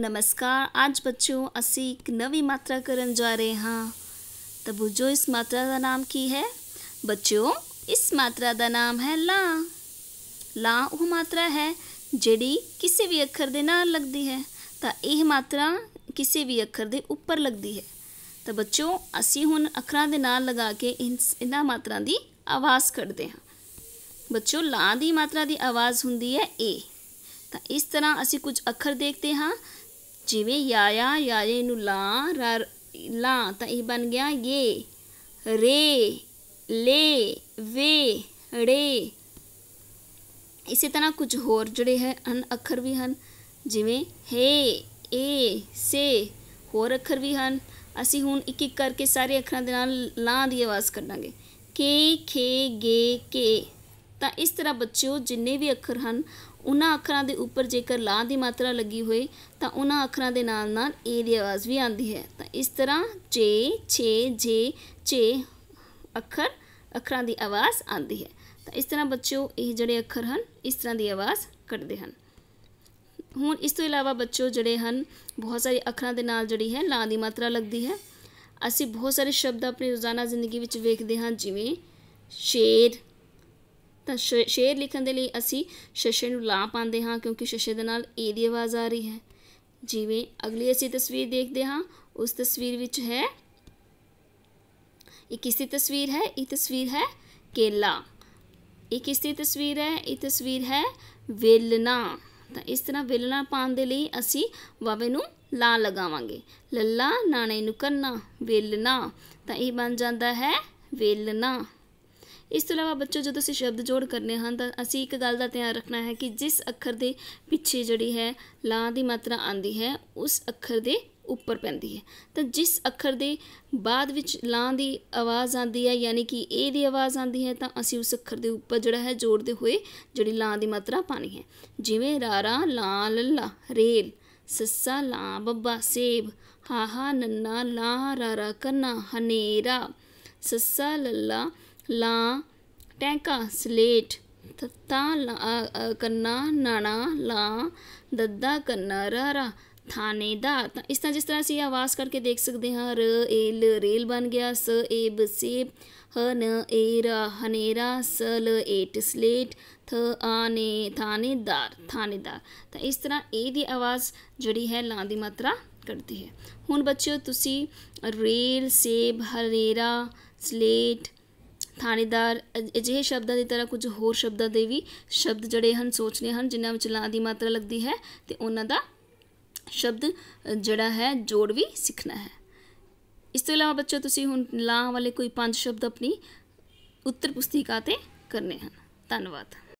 નમસ્કાર આજ બચ્ચों ਅਸੀਂ ਇੱਕ ਨਵੀਂ ਮਾਤਰਾ ਕਰਨ ਜਾ ਰਹੇ ਹਾਂ ਤਾਂ ਬੁਝੋ ਇਸ ਮਾਤਰਾ ਦਾ ਨਾਮ ਕੀ ਹੈ ਬੱਚਿਓ ਇਸ ਮਾਤਰਾ ਦਾ ਨਾਮ ਹੈ ਲਾ ਲਾ ਉਹ ਮਾਤਰਾ ਹੈ ਜਿਹੜੀ ਕਿਸੇ ਵੀ ਅੱਖਰ ਦੇ ਨਾਲ ਲੱਗਦੀ ਹੈ ਤਾਂ ਇਹ ਮਾਤਰਾ ਕਿਸੇ ਵੀ ਅੱਖਰ ਦੇ ਉੱਪਰ ਲੱਗਦੀ ਹੈ ਤਾਂ ਬੱਚਿਓ ਅਸੀਂ ਹੁਣ ਅੱਖਰਾਂ ਦੇ ਨਾਲ ਲਗਾ ਕੇ ਇਹਨਾਂ ਮਾਤਰਾ ਦੀ ਆਵਾਜ਼ ਕੱਢਦੇ ਹਾਂ ਬੱਚਿਓ ਲਾ ਦੀ ਮਾਤਰਾ ਦੀ ਆਵਾਜ਼ ਹੁੰਦੀ ਹੈ ਏ ਤਾਂ ਇਸ ਤਰ੍ਹਾਂ ਅਸੀਂ ਕੁਝ ਅੱਖਰ ਦੇਖਦੇ ਹਾਂ ਜਿਵੇਂ ਯਾਇਆ ਯਾਏ ਨੂੰ ਲਾ ਲਾ ਤਾਂ ਇਹ ਬਣ ਗਿਆ ਯੇ ਰੇ ਲੇ ਵੇ ੜੇ ਇਸੇ ਤਰ੍ਹਾਂ ਕੁਝ ਹੋਰ ਜਿਹੜੇ ਹੈ ਹਨ ਅੱਖਰ ਵੀ ਹਨ ਜਿਵੇਂ ਹੇ ਏ ਸੇ ਹੋਰ ਅੱਖਰ ਵੀ ਹਨ ਅਸੀਂ ਹੁਣ ਇੱਕ ਇੱਕ ਕਰਕੇ ਸਾਰੇ ਅੱਖਰਾਂ ਦੇ ਨਾਲ ਲਾਂ ਦੀ ਆਵਾਜ਼ ਕੱਢਾਂਗੇ ਕੇ ਖੇ ਗੇ ਕੇ ਤਾਂ ਇਸ ਤਰ੍ਹਾਂ ਬੱਚਿਓ ਜਿੰਨੇ ਵੀ ਅੱਖਰ ਹਨ ਉਹਨਾਂ ਅੱਖਰਾਂ ਦੇ ਉੱਪਰ ਜੇਕਰ ਲਾਂ ਦੀ ਮਾਤਰਾ ਲੱਗੀ ਹੋਏ ਤਾਂ ਉਹਨਾਂ ਅੱਖਰਾਂ ਦੇ ਨਾਲ-ਨਾਲ ਏ ਦੀ ਆਵਾਜ਼ ਵੀ ਆਉਂਦੀ ਹੈ ਤਾਂ ਇਸ ਤਰ੍ਹਾਂ ਜੇ ਛੇ ਜੇ ਚੇ ਅੱਖਰ ਅੱਖਰਾਂ ਦੀ ਆਵਾਜ਼ ਆਉਂਦੀ ਹੈ ਤਾਂ ਇਸ ਤਰ੍ਹਾਂ ਬੱਚਿਓ ਇਹ ਜਿਹੜੇ ਅੱਖਰ ਹਨ ਇਸ ਤਰ੍ਹਾਂ ਦੀ ਆਵਾਜ਼ ਕੱਢਦੇ ਹਨ ਹੁਣ ਇਸ ਤੋਂ ਇਲਾਵਾ ਬੱਚਿਓ ਜਿਹੜੇ ਹਨ ਬਹੁਤ ਸਾਰੇ ਅੱਖਰਾਂ ਦੇ ਨਾਲ ਜਿਹੜੀ ਹੈ ਲਾਂ ਦੀ ਮਾਤਰਾ ਲੱਗਦੀ ਹੈ ਅਸੀਂ ਬਹੁਤ ਸਾਰੇ ਸ਼ਬਦ ਆਪਣੀ ਰੋਜ਼ਾਨਾ ਜ਼ਿੰਦਗੀ ਵਿੱਚ ਵੇਖਦੇ ਹਾਂ ਜਿਵੇਂ ਸ਼ੇਰ ਤਾਂ ਸ਼ੇਰ ਲਿਖਣ ਦੇ ਲਈ ਅਸੀਂ ਸ਼ਸ਼ੇ ਨੂੰ ਲਾ ਪਾਉਂਦੇ ਹਾਂ ਕਿਉਂਕਿ ਸ਼ਸ਼ੇ ਦੇ ਨਾਲ ਏ ਦੀ ਆਵਾਜ਼ ਆ ਰਹੀ ਹੈ ਜਿਵੇਂ ਅਗਲੀ ਅਸੀਂ ਤਸਵੀਰ ਦੇਖਦੇ ਹਾਂ ਉਸ ਤਸਵੀਰ ਵਿੱਚ ਹੈ ਇਹ ਕਿਸ ਦੀ ਤਸਵੀਰ ਹੈ ਇਹ ਤਸਵੀਰ ਹੈ ਕੇਲਾ ਇਹ ਕਿਸ ਦੀ ਤਸਵੀਰ ਹੈ ਇਹ ਤਸਵੀਰ ਹੈ ਵੇਲਣਾ ਤਾਂ ਇਸ ਤਰ੍ਹਾਂ ਵੇਲਣਾ ਪਾਉਣ ਦੇ ਲਈ ਅਸੀਂ ਵਾਵੇ ਨੂੰ ਲਾ ਲਗਾਵਾਂਗੇ ਲੱਲਾ ਨਾਣੇ ਨੂੰ ਕੰਨਾ ਵੇਲਣਾ ਤਾਂ ਇਹ ਬਣ ਜਾਂਦਾ ਹੈ ਵੇਲਣਾ ਇਸ ਤੋਂ ਇਲਾਵਾ ਬੱਚੋ ਜਦੋਂ ਅਸੀਂ ਸ਼ਬਦ ਜੋੜ ਕਰਨੇ ਹਨ ਤਾਂ ਅਸੀਂ ਇੱਕ ਗੱਲ ਦਾ ਧਿਆਨ ਰੱਖਣਾ ਹੈ ਕਿ ਜਿਸ ਅੱਖਰ ਦੇ ਪਿੱਛੇ ਜਿਹੜੀ ਹੈ ਲਾਂ ਦੀ ਮਾਤਰਾ ਆਂਦੀ ਹੈ ਉਸ ਅੱਖਰ ਦੇ ਉੱਪਰ ਪੈਂਦੀ ਹੈ ਤਾਂ ਜਿਸ ਅੱਖਰ ਦੇ ਬਾਅਦ ਵਿੱਚ ਲਾਂ ਦੀ ਆਵਾਜ਼ ਆਉਂਦੀ ਹੈ ਯਾਨੀ ਕਿ ਏ ਦੀ ਆਵਾਜ਼ ਆਉਂਦੀ ਹੈ ਤਾਂ ਅਸੀਂ ਉਸ ਅੱਖਰ ਦੇ ਉੱਪਰ ਜਿਹੜਾ ਹੈ ਜੋੜਦੇ ਹੋਏ ਜਿਹੜੀ ਲਾਂ ਦੀ ਮਾਤਰਾ ਪਾਣੀ ਹੈ ਜਿਵੇਂ ਰਾਰਾ ਲਾਂ ਲੱਲਾ ਰੇਲ ਸੱਸਾ ਲਾਂ ਬੱਬਾ ਸੇਬ ਹਾਹਾ ਨੰਨਾ ਲਾਂ ਰਾਰਾ ਕੰਨਾ ਹਨੇਰਾ ਸੱਸਾ ਲੱਲਾ ला टैंका स्लेट थत्ता करना नाना ला दद्दा करना रा थानेदार इस तरह जिस तरह से आवाज़ करके देख सकते हैं र एल रेल बन गया स एब सेब ह न एर हनेरा स ल एट स्लेट थ आने थानेदार थानेदार तो इस तरह ए की आवाज़ जड़ी है ला की मात्रा करती है हूँ बच्चों तुसी रेल सेब हरेरा स्लेट ਥਾਣੇਦਾਰ ਅਜਿਹੇ ਸ਼ਬਦਾਂ ਦੀ ਤਰ੍ਹਾਂ ਕੁਝ ਹੋਰ ਸ਼ਬਦਾਂ ਦੇ ਵੀ ਸ਼ਬਦ ਜਿਹੜੇ ਹਨ ਸੋਚਨੇ ਹਨ ਜਿਨ੍ਹਾਂ ਵਿੱਚ ਲਾਂ ਦੀ ਮਾਤਰਾ ਲੱਗਦੀ ਹੈ ਤੇ ਉਹਨਾਂ ਦਾ ਸ਼ਬਦ ਜਿਹੜਾ ਹੈ ਜੋੜ ਵੀ ਸਿੱਖਣਾ ਹੈ ਇਸ ਤੋਂ ਇਲਾਵਾ ਬੱਚੋ ਤੁਸੀਂ ਹੁਣ ਲਾਂ ਵਾਲੇ ਕੋਈ ਪੰਜ ਸ਼ਬਦ ਆਪਣੀ ਉੱਤਰ ਪੁਸਤਿਕਾ ਤੇ ਕਰਨੇ ਹਨ ਧੰਨਵਾਦ